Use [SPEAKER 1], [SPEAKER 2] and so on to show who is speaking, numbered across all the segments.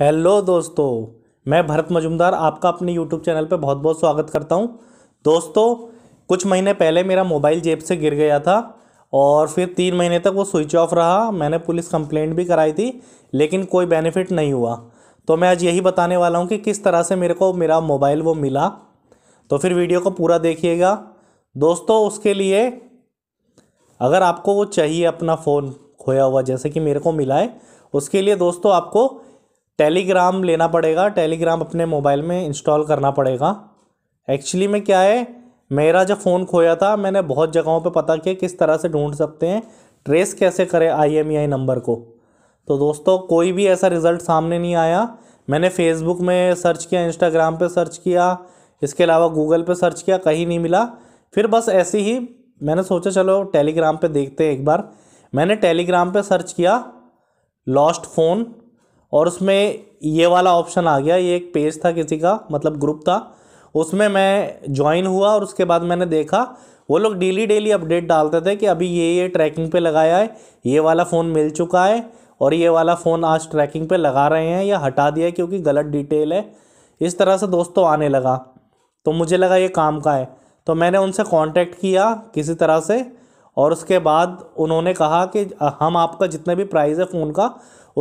[SPEAKER 1] hello दोस्तों मैं भरत मजुमदार आपका अपने यूट्यूब चैनल पर बहुत बहुत स्वागत करता हूं दोस्तों कुछ महीने पहले मेरा मोबाइल जेब से गिर गया था और फिर तीन महीने तक वो स्विच ऑफ रहा मैंने पुलिस कंप्लेंट भी कराई थी लेकिन कोई बेनिफिट नहीं हुआ तो मैं आज यही बताने वाला हूँ कि किस तरह से मेरे को मेरा मोबाइल वो मिला तो फिर वीडियो को पूरा देखिएगा दोस्तों उसके लिए अगर आपको वो चाहिए अपना फ़ोन खोया हुआ जैसे कि मेरे को मिला है उसके लिए दोस्तों आपको टेलीग्राम लेना पड़ेगा टेलीग्राम अपने मोबाइल में इंस्टॉल करना पड़ेगा एक्चुअली में क्या है मेरा जब फ़ोन खोया था मैंने बहुत जगहों पे पता किया किस तरह से ढूंढ सकते हैं ट्रेस कैसे करें आईएमईआई e नंबर को तो दोस्तों कोई भी ऐसा रिज़ल्ट सामने नहीं आया मैंने फेसबुक में सर्च किया इंस्टाग्राम पे सर्च किया इसके अलावा गूगल पे सर्च किया कहीं नहीं मिला फिर बस ऐसे ही मैंने सोचा चलो टेलीग्राम पर देखते हैं एक बार मैंने टेलीग्राम पर सर्च किया लॉस्ट फ़ोन और उसमें ये वाला ऑप्शन आ गया ये एक पेज था किसी का मतलब ग्रुप था उसमें मैं ज्वाइन हुआ और उसके बाद मैंने देखा वो लोग डेली डेली अपडेट डालते थे कि अभी ये ये ट्रैकिंग पे लगाया है ये वाला फ़ोन मिल चुका है और ये वाला फ़ोन आज ट्रैकिंग पे लगा रहे हैं या हटा दिया क्योंकि गलत डिटेल है इस तरह से दोस्तों आने लगा तो मुझे लगा ये काम का है तो मैंने उनसे कॉन्टेक्ट किया किसी तरह से और उसके बाद उन्होंने कहा कि हम आपका जितना भी प्राइस है फ़ोन का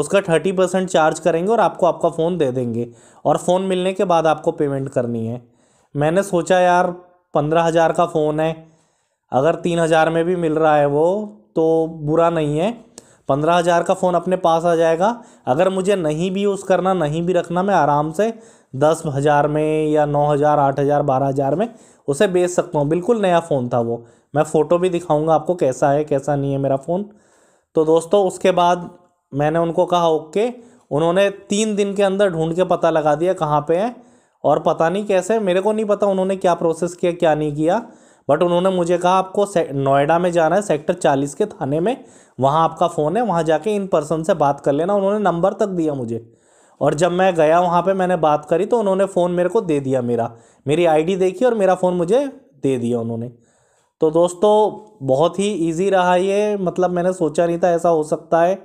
[SPEAKER 1] उसका थर्टी परसेंट चार्ज करेंगे और आपको आपका फ़ोन दे देंगे और फ़ोन मिलने के बाद आपको पेमेंट करनी है मैंने सोचा यार पंद्रह हज़ार का फ़ोन है अगर तीन हज़ार में भी मिल रहा है वो तो बुरा नहीं है पंद्रह हज़ार का फ़ोन अपने पास आ जाएगा अगर मुझे नहीं भी यूज़ करना नहीं भी रखना मैं आराम से दस हज़ार में या नौ हज़ार आठ हज़ार बारह हज़ार में उसे बेच सकता हूँ बिल्कुल नया फ़ोन था वो मैं फ़ोटो भी दिखाऊंगा आपको कैसा है कैसा नहीं है मेरा फ़ोन तो दोस्तों उसके बाद मैंने उनको कहा ओके उन्होंने तीन दिन के अंदर ढूंढ के पता लगा दिया कहाँ पे है और पता नहीं कैसे मेरे को नहीं पता उन्होंने क्या प्रोसेस किया क्या नहीं किया बट उन्होंने मुझे कहा आपको नोएडा में जाना है सेक्टर चालीस के थाने में वहाँ आपका फ़ोन है वहाँ जाके इन पर्सन से बात कर लेना उन्होंने नंबर तक दिया मुझे और जब मैं गया वहाँ पे मैंने बात करी तो उन्होंने फ़ोन मेरे को दे दिया मेरा मेरी आईडी देखी और मेरा फ़ोन मुझे दे दिया उन्होंने तो दोस्तों बहुत ही इजी रहा ये मतलब मैंने सोचा नहीं था ऐसा हो सकता है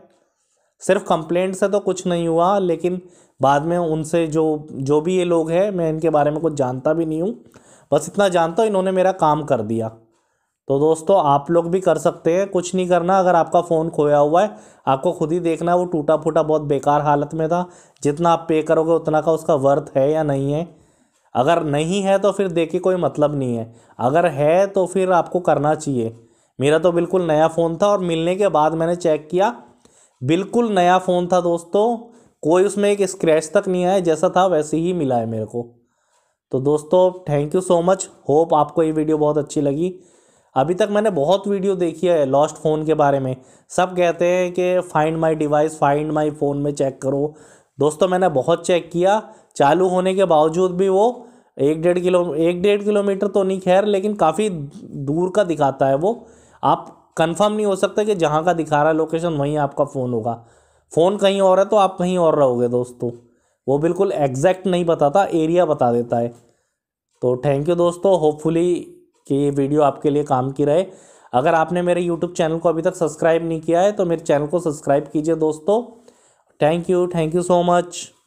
[SPEAKER 1] सिर्फ कंप्लेंट से तो कुछ नहीं हुआ लेकिन बाद में उनसे जो जो भी ये लोग हैं मैं इनके बारे में कुछ जानता भी नहीं हूँ बस इतना जानता हूँ इन्होंने मेरा काम कर दिया तो दोस्तों आप लोग भी कर सकते हैं कुछ नहीं करना अगर आपका फ़ोन खोया हुआ है आपको खुद ही देखना है वो टूटा फूटा बहुत बेकार हालत में था जितना आप पे करोगे उतना का उसका वर्थ है या नहीं है अगर नहीं है तो फिर देखे कोई मतलब नहीं है अगर है तो फिर आपको करना चाहिए मेरा तो बिल्कुल नया फ़ोन था और मिलने के बाद मैंने चेक किया बिल्कुल नया फ़ोन था दोस्तों कोई उसमें एक स्क्रैच तक नहीं आया जैसा था वैसे ही मिला है मेरे को तो दोस्तों thank you so much hope आपको ये वीडियो बहुत अच्छी लगी अभी तक मैंने बहुत वीडियो देखी है लॉस्ट फ़ोन के बारे में सब कहते हैं कि find my device find my phone में चेक करो दोस्तों मैंने बहुत चेक किया चालू होने के बावजूद भी वो एक डेढ़ किलो एक डेढ़ किलोमीटर तो नहीं खैर लेकिन काफ़ी दूर का दिखाता है वो आप कंफर्म नहीं हो सकते कि जहाँ का दिखा रहा है लोकेशन वहीं आपका फ़ोन होगा फ़ोन कहीं और है तो आप कहीं और रहोगे दोस्तों वो बिल्कुल एग्जैक्ट नहीं बताता एरिया बता देता है तो थैंक यू दोस्तों होपफुली कि ये वीडियो आपके लिए काम की रहे अगर आपने मेरे यूट्यूब चैनल को अभी तक सब्सक्राइब नहीं किया है तो मेरे चैनल को सब्सक्राइब कीजिए दोस्तों thank you thank you so much